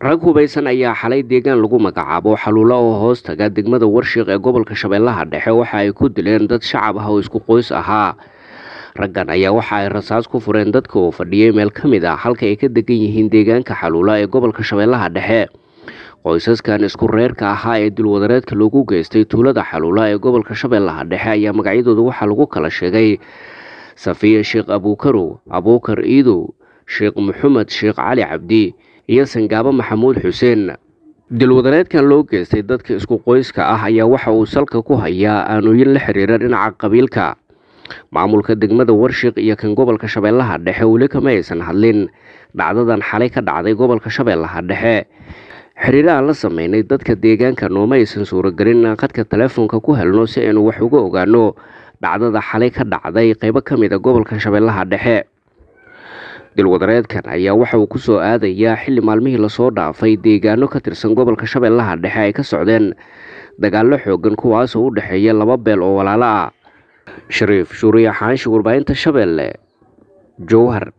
rag hubaysan ayaa xalay deegaan lagu magacaabo xaluula oo hoos taga degmada warshiiq ee gobolka shabeellaha dhexe waxa ay ku dileen dad shacab ah oo isku qoys ahaa raggan ayaa waxa ay rasaas ku fureen dadka oo fadhiyay meel ka mid ah halka ay ka degan yihiin deegaanka xaluula ee gobolka shabeellaha dhexe qoysaskan isku reerka ahaa ee dilwadareedka loogu geystay tuulada xaluula ee gobolka shabeellaha dhexe ayaa magacyadooda waxaa lagu kala sheegay safiya sheekh abuukarow abuukar iidow sheekh maxamed sheekh cali cabdi iyo sangaabo maxamuud xuseen dilwadareedkan loo geystay dadka isku qoyska ah ayaa waxa uu salka ku hayaa aanooyin la xiriira dhinaca qabiilka maamulka degmada warshiq iyo kan gobolka shabeellaha dhexe weli kama aysan hadlin dhacdadan xalay ka dhacday gobolka shabeellaha dhexe xiriira aan la sameynay dadka deegaanka nooma aysan suuragelin inaan khadka taleefoonka ku helno si aynu wax uga ogaano dhacdada xalay ka dhacday qaybo ka mid a ah gobolka shabeellaha dhexe dilwadareedkan ayaa waxa uu ku soo aadayaa xilli maalmihii lasoo dhaafay deegaano ka tirsan gobolka shabeellaha dhexe ay ka socdeen dagaallo xooggan kuwaasoo u dhexeeya laba beel oo walaalo ah shariif shuuriya xaanshi warbaahinta shabeelle jowhar